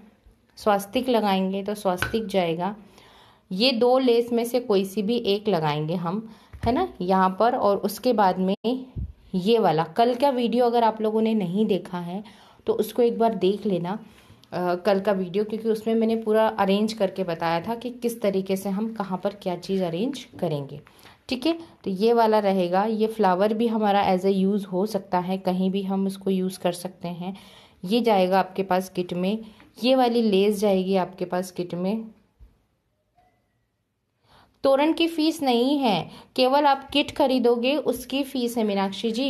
स्वास्तिक लगाएंगे तो स्वास्तिक जाएगा ये दो लेस में से कोई सी भी एक लगाएंगे हम है ना यहाँ पर और उसके बाद में ये वाला कल का वीडियो अगर आप लोगों ने नहीं देखा है तो उसको एक बार देख लेना आ, कल का वीडियो क्योंकि उसमें मैंने पूरा अरेंज करके बताया था कि किस तरीके से हम कहाँ पर क्या चीज़ अरेंज करेंगे ठीक है तो ये वाला रहेगा ये फ्लावर भी हमारा एज ए यूज़ हो सकता है कहीं भी हम उसको यूज़ कर सकते हैं ये जाएगा आपके पास किट में ये वाली लेस जाएगी आपके पास किट में तोरण की फ़ीस नहीं है केवल आप किट खरीदोगे उसकी फ़ीस है मीनाक्षी जी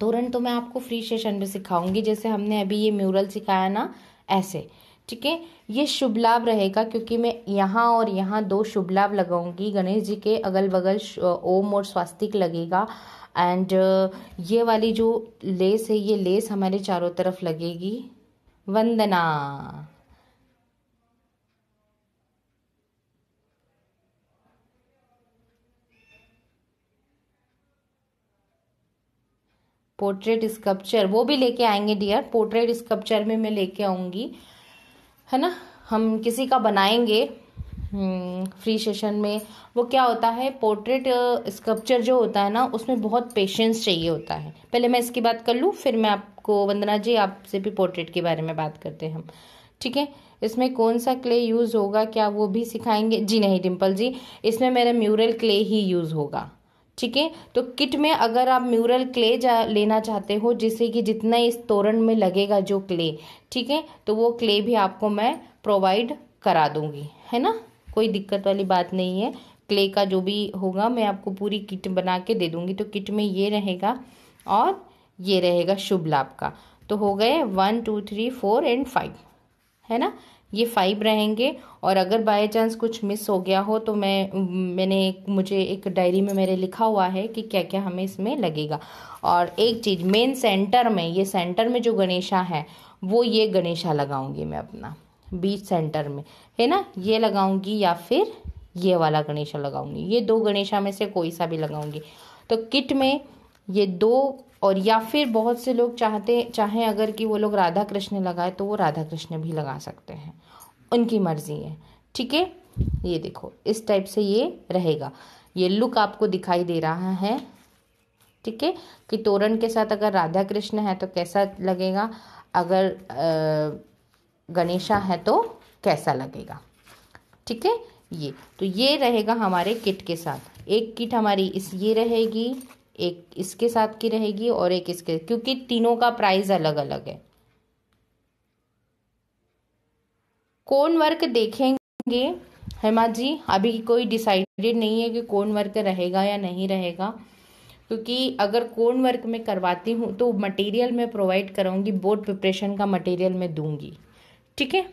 तोरण तो मैं आपको फ्री सेशन में सिखाऊंगी जैसे हमने अभी ये म्यूरल सिखाया ना ऐसे ठीक है ये शुभ लाभ रहेगा क्योंकि मैं यहाँ और यहाँ दो शुभ लाभ लगाऊंगी गणेश जी के अगल बगल ओम और स्वास्तिक लगेगा एंड ये वाली जो लेस है ये लेस हमारे चारों तरफ लगेगी वंदना पोर्ट्रेट स्कल्पचर वो भी लेके आएंगे डियर पोर्ट्रेट स्कल्पचर में मैं लेके आऊँगी है ना हम किसी का बनाएंगे फ्री हम्म, सेशन में वो क्या होता है पोर्ट्रेट स्कल्पचर जो होता है ना उसमें बहुत पेशेंस चाहिए होता है पहले मैं इसकी बात कर लूँ फिर मैं आपको वंदना जी आपसे भी पोर्ट्रेट के बारे में बात करते हैं हम ठीक है इसमें कौन सा क्ले यूज़ होगा क्या वो भी सिखाएंगे जी नहीं डिम्पल जी इसमें मेरा म्यूरल क्ले ही यूज़ होगा ठीक है तो किट में अगर आप म्यूरल क्ले जा लेना चाहते हो जिससे कि जितना इस तोरण में लगेगा जो क्ले ठीक है तो वो क्ले भी आपको मैं प्रोवाइड करा दूंगी है ना कोई दिक्कत वाली बात नहीं है क्ले का जो भी होगा मैं आपको पूरी किट बना के दे दूँगी तो किट में ये रहेगा और ये रहेगा शुभ लाभ का तो हो गए one two three four and five है ना ये फाइव रहेंगे और अगर बाय चांस कुछ मिस हो गया हो तो मैं मैंने एक मुझे एक डायरी में मेरे लिखा हुआ है कि क्या क्या हमें इसमें लगेगा और एक चीज़ मेन सेंटर में ये सेंटर में जो गणेशा है वो ये गणेशा लगाऊंगी मैं अपना बीच सेंटर में है ना ये लगाऊंगी या फिर ये वाला गणेशा लगाऊंगी ये दो गणेशा में से कोई सा भी लगाऊंगी तो किट में ये दो और या फिर बहुत से लोग चाहते चाहें अगर कि वो लोग राधा कृष्ण लगाए तो वो राधा कृष्ण भी लगा सकते हैं उनकी मर्ज़ी है ठीक है ये देखो इस टाइप से ये रहेगा ये लुक आपको दिखाई दे रहा है ठीक है कि तोरण के साथ अगर राधा कृष्ण है तो कैसा लगेगा अगर गणेशा है तो कैसा लगेगा ठीक है ये तो ये रहेगा हमारे किट के साथ एक किट हमारी इस ये रहेगी एक इसके साथ की रहेगी और एक इसके क्योंकि तीनों का प्राइस अलग अलग है कौन वर्क देखेंगे हेमा जी अभी कोई डिसाइडेड नहीं है कि कौन वर्क रहेगा या नहीं रहेगा क्योंकि अगर कौन वर्क में करवाती हूँ तो मटेरियल मैं प्रोवाइड कराऊंगी बोर्ड प्रिपरेशन का मटेरियल मैं दूंगी ठीक है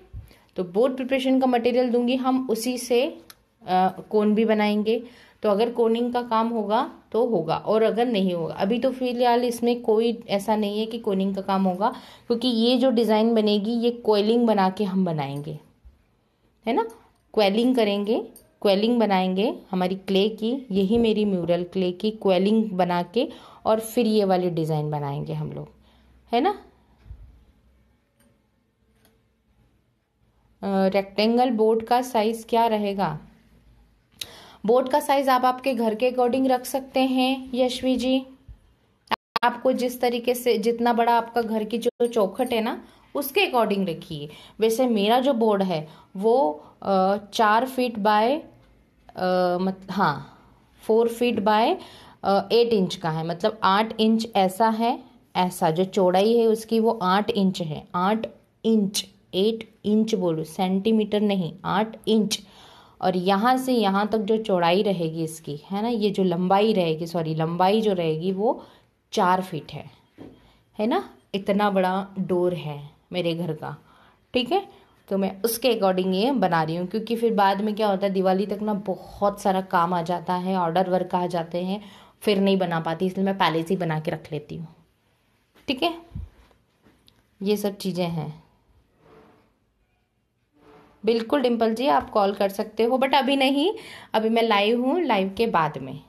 तो बोर्ड प्रिपरेशन का मटेरियल दूंगी हम उसी से कौन कोन भी बनाएंगे तो अगर कोनिंग का काम होगा तो होगा और अगर नहीं होगा अभी तो फिलहाल इसमें कोई ऐसा नहीं है कि कोनिंग का काम होगा क्योंकि ये जो डिज़ाइन बनेगी ये कोयलिंग बना के हम बनाएंगे है ना क्वेलिंग करेंगे क्वेलिंग बनाएंगे हमारी क्ले की यही मेरी म्यूरल क्ले की क्वेलिंग बना के और फिर ये वाले डिज़ाइन बनाएंगे हम लोग है ना रेक्टेंगल बोर्ड का साइज़ क्या रहेगा बोर्ड का साइज आप आपके घर के अकॉर्डिंग रख सकते हैं यशवी जी आपको जिस तरीके से जितना बड़ा आपका घर की जो चौखट है ना उसके अकॉर्डिंग रखिए वैसे मेरा जो बोर्ड है वो चार फीट बाय मत हाँ four feet by eight inch का है मतलब आठ इंच ऐसा है ऐसा जो चौड़ाई है उसकी वो आठ इंच है आठ इंच एट इंच बोलो सेंटीमीटर नहीं आठ इंच और यहाँ से यहाँ तक जो चौड़ाई रहेगी इसकी है ना ये जो लंबाई रहेगी सॉरी लंबाई जो रहेगी वो चार फीट है है ना इतना बड़ा डोर है मेरे घर का ठीक है तो मैं उसके अकॉर्डिंग ये बना रही हूँ क्योंकि फिर बाद में क्या होता है दिवाली तक ना बहुत सारा काम आ जाता है ऑर्डर वर्क आ जाते हैं फिर नहीं बना पाती इसलिए मैं पहले से ही बना के रख लेती हूँ ठीक है ये सब चीज़ें हैं बिल्कुल डिम्पल जी आप कॉल कर सकते हो बट अभी नहीं अभी मैं लाइव हूँ लाइव के बाद में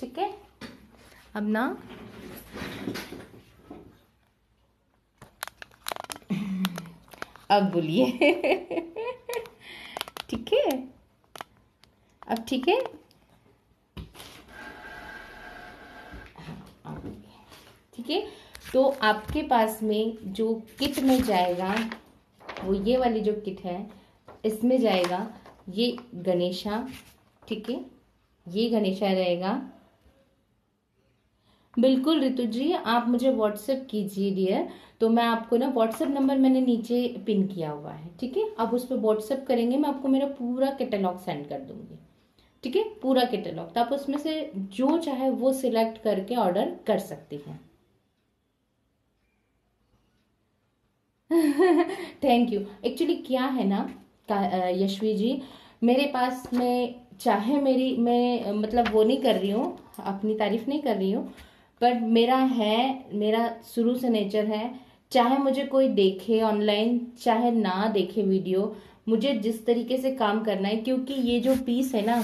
ठीक है अब ना अब बोलिए ठीक है अब ठीक है हाँ, ठीक है तो आपके पास में जो किट में जाएगा वो ये वाली जो किट है इसमें जाएगा ये गणेशा ठीक है ये गणेशा रहेगा बिल्कुल रितु जी आप मुझे व्हाट्सएप कीजिए डियर तो मैं आपको ना व्हाट्सएप नंबर मैंने नीचे पिन किया हुआ है ठीक है आप उस पर व्हाट्सएप करेंगे मैं आपको मेरा पूरा कैटलॉग सेंड कर दूंगी ठीक है पूरा कैटलॉग तो आप उसमें से जो चाहे वो सिलेक्ट करके ऑर्डर कर सकती हैं थैंक यू एक्चुअली क्या है ना यशवी जी मेरे पास में चाहे मेरी मैं मतलब वो नहीं कर रही हूँ अपनी तारीफ नहीं कर रही हूँ बट मेरा है मेरा शुरू से नेचर है चाहे मुझे कोई देखे ऑनलाइन चाहे ना देखे वीडियो मुझे जिस तरीके से काम करना है क्योंकि ये जो पीस है ना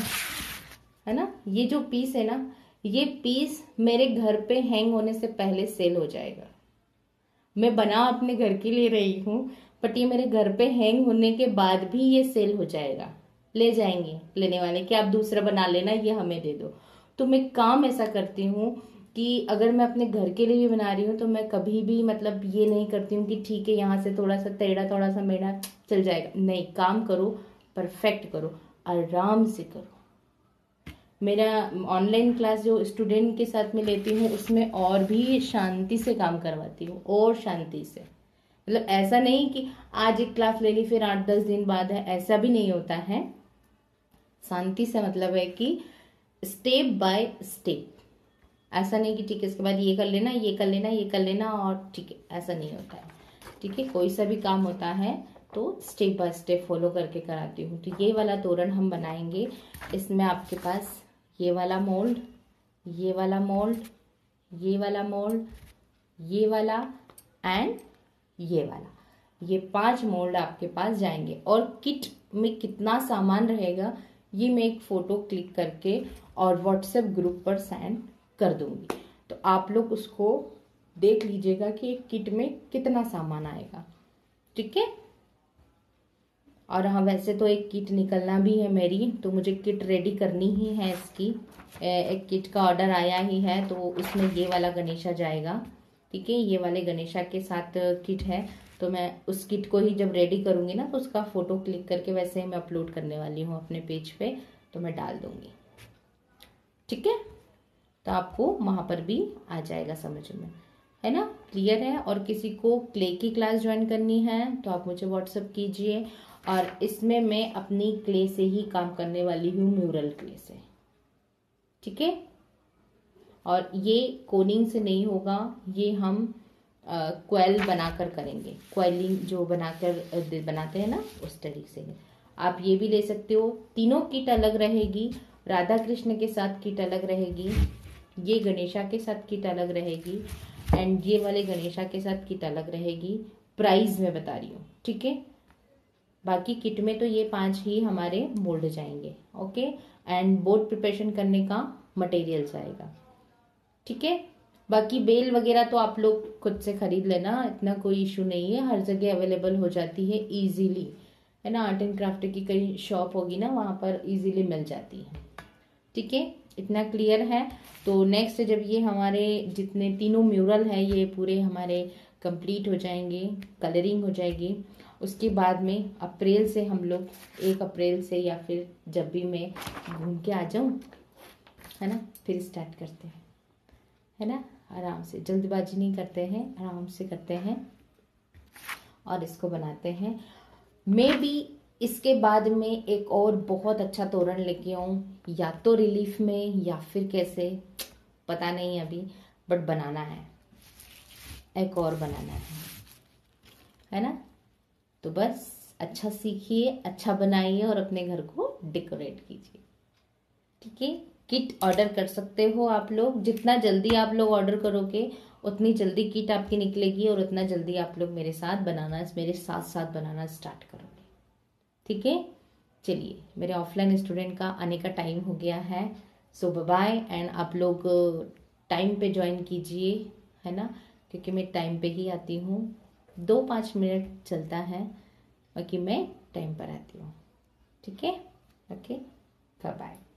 है ना ये जो पीस है ना ये पीस मेरे घर पे हैंग होने से पहले सेल हो जाएगा मैं बना अपने घर के लिए रही हूँ बट ये मेरे घर पे हैंग होने के बाद भी ये सेल हो जाएगा ले जाएंगे लेने वाले कि आप दूसरा बना लेना ये हमें दे दो तो मैं काम ऐसा करती हूँ कि अगर मैं अपने घर के लिए भी बना रही हूँ तो मैं कभी भी मतलब ये नहीं करती हूँ कि ठीक है यहाँ से थोड़ा सा टेढ़ा थोड़ा सा मेढ़ा चल जाएगा नहीं काम करो परफेक्ट करो आराम से करो मेरा ऑनलाइन क्लास जो स्टूडेंट के साथ में लेती हूँ उसमें और भी शांति से काम करवाती हूँ और शांति से मतलब ऐसा नहीं कि आज एक क्लास ले ली फिर आठ दस दिन बाद है ऐसा भी नहीं होता है शांति से मतलब है कि स्टेप बाय स्टेप ऐसा नहीं कि ठीक है इसके बाद ये कर लेना ये कर लेना ये कर लेना और ठीक है ऐसा नहीं होता है ठीक है कोई सा भी काम होता है तो स्टेप बाय स्टेप फॉलो करके कराती हूँ तो ये वाला तोरण हम बनाएंगे इसमें आपके पास ये वाला मोल्ड ये वाला मोल्ड ये वाला मोल्ड ये वाला एंड ये वाला ये पांच मोल्ड आपके पास जाएंगे और किट में कितना सामान रहेगा ये मैं एक फ़ोटो क्लिक करके और व्हाट्सएप ग्रुप पर सेंड कर दूंगी तो आप लोग उसको देख लीजिएगा कि किट में कितना सामान आएगा ठीक है और हाँ वैसे तो एक किट निकलना भी है मेरी तो मुझे किट रेडी करनी ही है इसकी एक किट का ऑर्डर आया ही है तो उसमें ये वाला गणेशा जाएगा ठीक है ये वाले गणेशा के साथ किट है तो मैं उस किट को ही जब रेडी करूँगी ना तो उसका फ़ोटो क्लिक करके वैसे ही मैं अपलोड करने वाली हूँ अपने पेज पे तो मैं डाल दूँगी ठीक है तो आपको वहाँ पर भी आ जाएगा समझ में है ना क्लियर है और किसी को क्ले की क्लास ज्वाइन करनी है तो आप मुझे व्हाट्सअप कीजिए और इसमें मैं अपनी क्ले से ही काम करने वाली हूँ म्यूरल क्ले से ठीक है और ये कोनिंग से नहीं होगा ये हम क्वेल बनाकर करेंगे क्वेलिंग जो बनाकर बनाते हैं ना उस तरीके से आप ये भी ले सकते हो तीनों किट अलग रहेगी राधा कृष्ण के साथ किट अलग रहेगी ये गणेशा के साथ किट अलग रहेगी एंड ये वाले गणेशा के साथ किट अलग रहेगी प्राइस में बता रही हूँ ठीक है बाकी किट में तो ये पांच ही हमारे मोल्ड जाएंगे ओके एंड बोर्ड प्रिपरेशन करने का मटेरियल जाएगा ठीक है बाकी बेल वगैरह तो आप लोग खुद से खरीद लेना इतना कोई इशू नहीं है हर जगह अवेलेबल हो जाती है इजीली है ना आर्ट एंड क्राफ्ट की कई शॉप होगी ना वहाँ पर इजीली मिल जाती है ठीक है इतना क्लियर है तो नेक्स्ट जब ये हमारे जितने तीनों म्यूरल हैं ये पूरे हमारे कंप्लीट हो जाएंगे कलरिंग हो जाएगी उसके बाद में अप्रैल से हम लोग एक अप्रैल से या फिर जब भी मैं घूम के आ जाऊँ है ना फिर स्टार्ट करते हैं है ना आराम से जल्दबाजी नहीं करते हैं आराम से करते हैं और इसको बनाते हैं मे भी इसके बाद में एक और बहुत अच्छा तोरण लेके आऊँ या तो रिलीफ में या फिर कैसे पता नहीं अभी बट बनाना है एक और बनाना है है ना तो बस अच्छा सीखिए अच्छा बनाइए और अपने घर को डेकोरेट कीजिए ठीक है किट ऑर्डर कर सकते हो आप लोग जितना जल्दी आप लोग ऑर्डर करोगे उतनी जल्दी किट आपकी निकलेगी और उतना जल्दी आप लोग मेरे साथ बनाना मेरे साथ साथ बनाना स्टार्ट करोगे ठीक है चलिए मेरे ऑफलाइन स्टूडेंट का आने का टाइम हो गया है सो बाय एंड आप लोग टाइम uh, पे ज्वाइन कीजिए है ना क्योंकि मैं टाइम पे ही आती हूँ दो पाँच मिनट चलता है बाकी मैं टाइम पर आती हूँ ठीक है ओके बाय